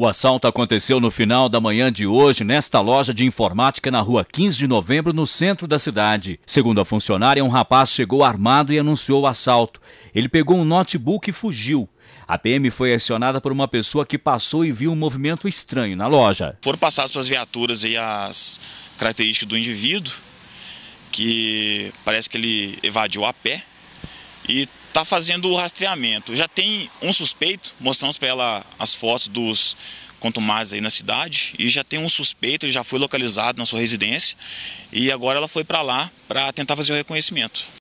O assalto aconteceu no final da manhã de hoje nesta loja de informática na rua 15 de novembro, no centro da cidade. Segundo a funcionária, um rapaz chegou armado e anunciou o assalto. Ele pegou um notebook e fugiu. A PM foi acionada por uma pessoa que passou e viu um movimento estranho na loja. Foram passadas para as viaturas e as características do indivíduo, que parece que ele evadiu a pé, e está fazendo o rastreamento. Já tem um suspeito, mostramos para ela as fotos dos contumazes aí na cidade e já tem um suspeito, ele já foi localizado na sua residência e agora ela foi para lá para tentar fazer o reconhecimento.